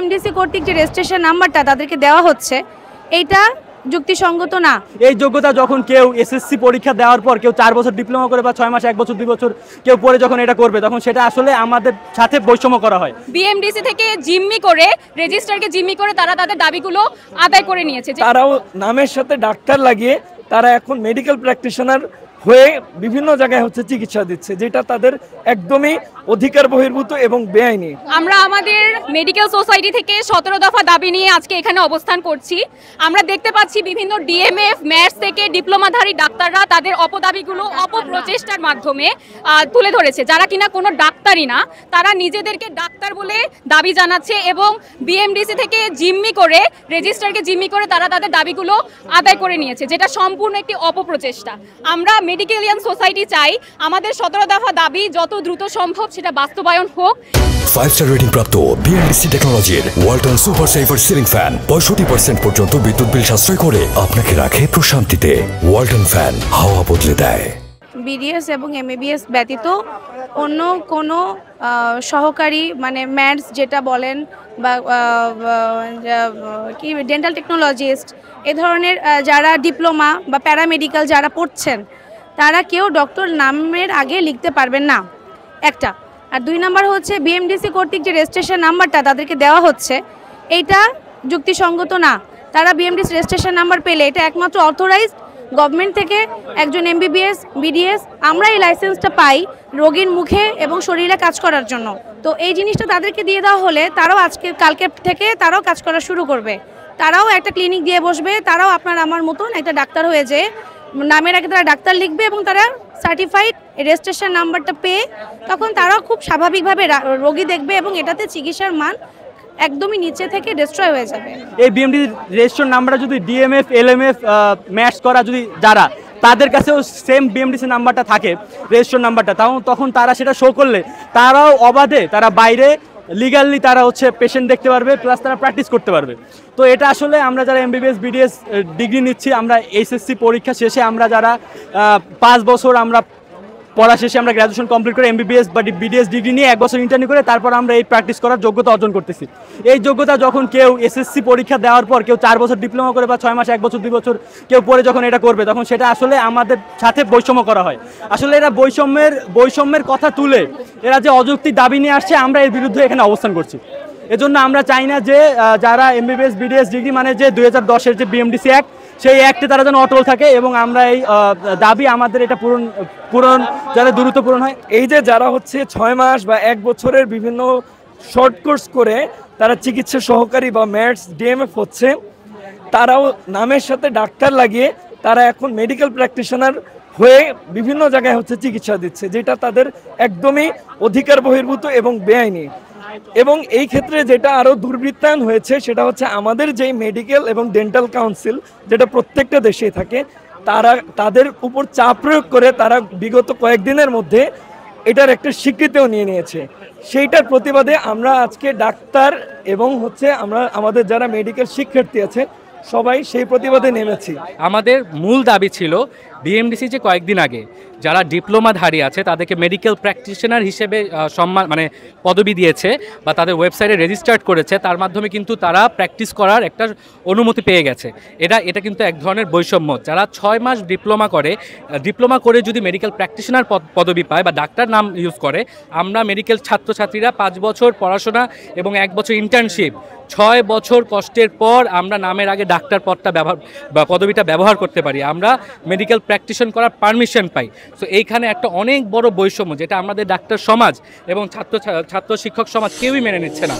MDC কর্তৃক যে registration নাম্বারটা তাদেরকে দেওয়া হচ্ছে এইটা যুক্তিসঙ্গত না এই যোগ্যতা যখন কেউ এসএসসি পরীক্ষা দেওয়ার পর কেউ চার বছর ডিপ্লোমা করে বা ছয় মাস এক বছর দুই বছর কেউ পরে যখন এটা করবে তখন সেটা আসলে আমাদের সাথে বৈষম্য করা হয় বিএমডিসি থেকে জিম্মি করে রেজিস্টারকে জিম্মি করে তারা তাদের দাবিগুলো আদায় করে নিয়েছে তারাও নামের সাথে ডাক্তার লাগিয়ে তারা এখন মেডিকেল প্র্যাকটিশনার হয়ে বিভিন্ন জায়গায় হচ্ছে চিকিৎসা দিচ্ছে যেটা তাদের একদমই অধিকার বহির্ভূত এবং বেআইনি আমরা আমাদের মেডিকেল সোসাইটি থেকে সতেরো দফা দাবি নিয়ে আজকে এখানে অবস্থান করছি আমরা দেখতে পাচ্ছি বিভিন্ন ডিএমএফ ম্যাটস থেকে ডিপ্লোমাধারী ডাক্তাররা তাদের অপদাবিগুলো অপপ্রচেষ্টার মাধ্যমে তুলে ধরেছে যারা কিনা কোনো ডাক্তারই না তারা নিজেদেরকে ডাক্তার বলে দাবি জানাচ্ছে এবং বিএমডিসি থেকে জিম্মি করে রেজিস্টারকে জিম্মি করে তারা তাদের দাবিগুলো আদায় করে নিয়েছে যেটা সম্পূর্ণ একটি অপপ্রচেষ্টা আমরা মেডিকেলিয়ান সোসাইটি চাই আমাদের সতেরো দফা দাবি যত দ্রুত সম্ভব সেটা বাস্তবায়ন হোক ফাইভ স্টার রেটিং প্রাপ্ত বিএনডিসি টেকনোলজির Walton super saver ceiling fan পঁয়ষট্টি পার্সেন্ট পর্যন্ত বিদ্যুৎ বিল সাশ্রয় করে আপনাকে রাখে প্রশান্তিতে ওয়ালটন ফ্যান হাওয়া বদলে দেয় বিডিএস এবং এম ব্যতীত অন্য কোনো সহকারী মানে ম্যাটস যেটা বলেন বা কি ডেন্টাল টেকনোলজিস্ট এ ধরনের যারা ডিপ্লোমা বা প্যারামেডিক্যাল যারা পড়ছেন তারা কেউ ডক্টর নামের আগে লিখতে পারবেন না একটা আর দুই নাম্বার হচ্ছে বিএমডিসি কর্তৃক যে রেজিস্ট্রেশন নাম্বারটা তাদেরকে দেওয়া হচ্ছে এইটা যুক্তিসঙ্গত না তারা বিএমডিসি রেজিস্ট্রেশন নাম্বার পেলে এটা একমাত্র অথরাইজড গভর্নমেন্ট থেকে একজন এমবিবিএস বিডিএস আমরা এই লাইসেন্সটা পাই রোগীর মুখে এবং শরীরে কাজ করার জন্য তো এই জিনিসটা তাদেরকে দিয়ে দেওয়া হলে তারাও আজকে কালকে থেকে তারাও কাজ করা শুরু করবে তারাও একটা ক্লিনিক দিয়ে বসবে তারাও আপনার আমার মতন একটা ডাক্তার হয়ে যেয়ে নামের আগে তারা ডাক্তার লিখবে এবং তারা সার্টিফাইড রেজিস্ট্রেশন নাম্বারটা পেয়ে তখন তারাও খুব স্বাভাবিকভাবে রোগী দেখবে এবং এটাতে চিকিৎসার মান একদমই নিচে থেকে ডিস্ট্রয় হয়ে যাবে এই বিএমডি রেজিস্ট্রেশন নাম্বারটা যদি ডিএমএফ এলএমএফ ম্যাচ করা যদি যারা তাদের কাছেও সেম বিএমডিসি নাম্বারটা থাকে রেজিস্ট্রেশন নাম্বারটা তখন তখন তারা সেটা শো করলে তারাও অবাধে তারা বাইরে লিগালি তারা হচ্ছে পেশেন্ট দেখতে পারবে প্লাস তারা প্র্যাকটিস করতে পারবে তো এটা আসলে আমরা যারা এমবিবিএস বিডিএস ডিগ্রি নিচ্ছি আমরা এইচএসসি পরীক্ষা শেষে আমরা যারা পাঁচ বছর আমরা পড়া শেষে আমরা গ্র্যাজুয়েশন কমপ্লিট করে এমবিবিএস বা বিডিএস ডিগ্রি নিয়ে এক বছর ইন্টারনি করে তারপর আমরা এই প্র্যাকটিস করার যোগ্যতা অর্জন করতেছি এই যোগ্যতা যখন কেউ এসএসসি পরীক্ষা দেওয়ার পর কেউ চার বছর ডিপ্লোমা করে বা ছয় মাস এক বছর দুই বছর কেউ পরে যখন এটা করবে তখন সেটা আসলে আমাদের সাথে বৈষম্য করা হয় আসলে এরা বৈষম্যের বৈষম্যের কথা তুলে এরা যে অযুক্তি দাবি নিয়ে আসছে আমরা এর বিরুদ্ধে এখানে অবস্থান করছি এজন্য আমরা চাই না যে যারা এমবিবিএস বিডিএস ডিগ্রি মানে যে দু হাজার দশের যে বিএমডিসি অ্যাক্ট সেই অ্যাক্টে তারা যেন অটল থাকে এবং আমরা এই দাবি আমাদের এটা পূরণ পূরণ যাতে দ্রুত পূরণ হয় এই যে যারা হচ্ছে ছয় মাস বা এক বছরের বিভিন্ন শর্ট কোর্স করে তারা চিকিৎসা সহকারী বা ম্যাটস ডিএমএফ হচ্ছে তারাও নামের সাথে ডাক্তার লাগিয়ে তারা এখন মেডিকেল প্র্যাকটিশনার হয়ে বিভিন্ন জায়গায় হচ্ছে চিকিৎসা দিচ্ছে যেটা তাদের একদমই অধিকার বহির্ভূত এবং বেআইনি এবং এই ক্ষেত্রে যেটা আরও দুর্বৃত্তায়ন হয়েছে সেটা হচ্ছে আমাদের যেই মেডিকেল এবং ডেন্টাল কাউন্সিল যেটা প্রত্যেকটা দেশেই থাকে তারা তাদের উপর চাপ প্রয়োগ করে তারা বিগত কয়েকদিনের মধ্যে এটার একটা স্বীকৃতিও নিয়ে নিয়েছে সেইটার প্রতিবাদে আমরা আজকে ডাক্তার এবং হচ্ছে আমরা আমাদের যারা মেডিকেল শিক্ষার্থী আছে সবাই সেই প্রতিবাদে নেমেছি আমাদের মূল দাবি ছিল বিএমডিসি যে কয়েকদিন আগে যারা ডিপ্লোমাধারী আছে তাদেরকে মেডিকেল প্র্যাকটিশনার হিসেবে সম্মান মানে পদবি দিয়েছে বা তাদের ওয়েবসাইটে রেজিস্টার্ড করেছে তার মাধ্যমে কিন্তু তারা প্র্যাকটিস করার একটা অনুমতি পেয়ে গেছে এটা এটা কিন্তু এক ধরনের বৈষম্য যারা ছয় মাস ডিপ্লোমা করে ডিপ্লোমা করে যদি মেডিকেল প্র্যাকটিশনার পদবি পায় বা ডাক্তার নাম ইউজ করে আমরা মেডিকেল ছাত্রছাত্রীরা পাঁচ বছর পড়াশোনা এবং এক বছর ইন্টার্নশিপ ছয় বছর কষ্টের পর আমরা নামের আগে ডাক্তার পদটা ব্যবহার বা পদবিটা ব্যবহার করতে পারি আমরা মেডিকেল প্র্যাকটিশন করার পারমিশন পাই সো এইখানে একটা অনেক বড় বৈষম্য যেটা আমাদের ডাক্তার সমাজ এবং ছাত্র ছাত্র শিক্ষক সমাজ কেউই মেনে নিচ্ছে না